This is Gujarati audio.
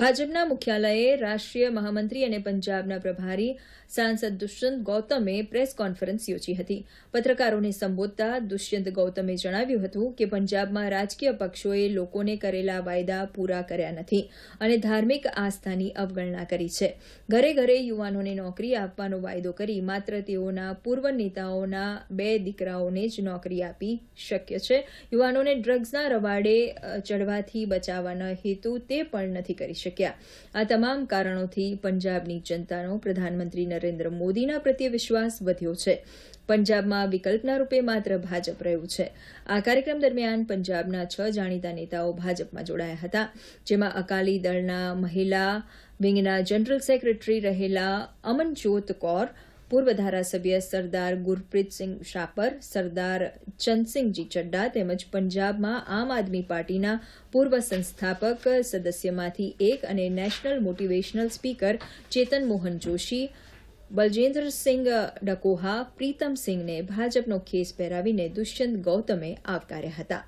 ભાજપના મુખ્યાલયે રાષ્ટ્રીય મહામંત્રી અને પંજાબના પ્રભારી સાંસદ દુષ્યંત ગૌતમે પ્રેસ કોન્ફરન્સ યોજી હતી પત્રકારોને સંબોધતા દુષ્યંત ગૌતમે જણાવ્યું હતું કે પંજાબમાં રાજકીય પક્ષોએ લોકોને કરેલા વાયદા પૂરા કર્યા નથી અને ધાર્મિક આસ્થાની અવગણના કરી છે ઘરે ઘરે યુવાનોને નોકરી આપવાનો વાયદો કરી માત્ર તેઓના પૂર્વ નેતાઓના બે દીકરાઓને જ નોકરી આપી શક્ય છે યુવાનોને ડ્રગ્સના રવાડે ચડવાથી બચાવવાના હેતુ તે પણ નથી કરી શક્યા શક્યા આ તમામ કારણોથી પંજાબની જનતાનો પ્રધાનમંત્રી નરેન્દ્ર મોદીના પ્રત્યે વિશ્વાસ વધ્યો છે પંજાબમાં વિકલ્પના રૂપે માત્ર ભાજપ રહ્યું છે આ કાર્યક્રમ દરમિયાન પંજાબના છ જાણીતા નેતાઓ ભાજપમાં જોડાયા હતા જેમાં અકાલી દળના મહિલા વિંગના જનરલ સેક્રેટરી રહેલા અમનજોત કૌર પૂર્વ ધારાસભ્ય સરદાર ગુરપ્રીતસિંહ શાપર સરદાર ચંદસિંહજી ચડ્ડા તેમજ પંજાબમાં આમ આદમી પાર્ટીના પૂર્વ સંસ્થાપક સદસ્યમાંથી એક અને national motivational speaker Chetan Mohan Joshi Baljendrasinh Dakoha પ્રીતમસિંહને ભાજપનો ખેસ પહેરાવીને દુષ્યંત ગૌતમે આવકાર્યા હતા